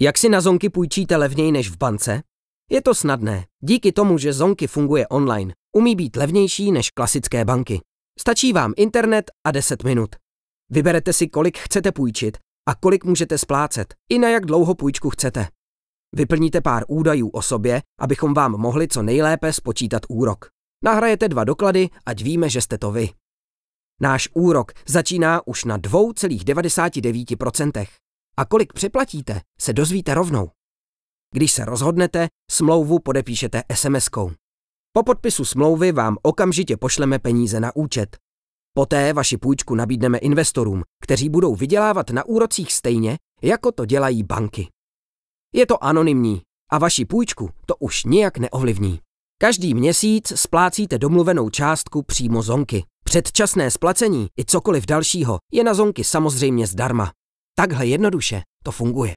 Jak si na Zonky půjčíte levněji než v bance? Je to snadné. Díky tomu, že Zonky funguje online, umí být levnější než klasické banky. Stačí vám internet a 10 minut. Vyberete si, kolik chcete půjčit a kolik můžete splácet, i na jak dlouho půjčku chcete. Vyplníte pár údajů o sobě, abychom vám mohli co nejlépe spočítat úrok. Nahrajete dva doklady, ať víme, že jste to vy. Náš úrok začíná už na 2,99% a kolik přeplatíte, se dozvíte rovnou. Když se rozhodnete, smlouvu podepíšete SMS-kou. Po podpisu smlouvy vám okamžitě pošleme peníze na účet. Poté vaši půjčku nabídneme investorům, kteří budou vydělávat na úrocích stejně, jako to dělají banky. Je to anonymní a vaši půjčku to už nijak neovlivní. Každý měsíc splácíte domluvenou částku přímo zonky. Předčasné splacení i cokoliv dalšího je na zonky samozřejmě zdarma. Takhle jednoduše to funguje.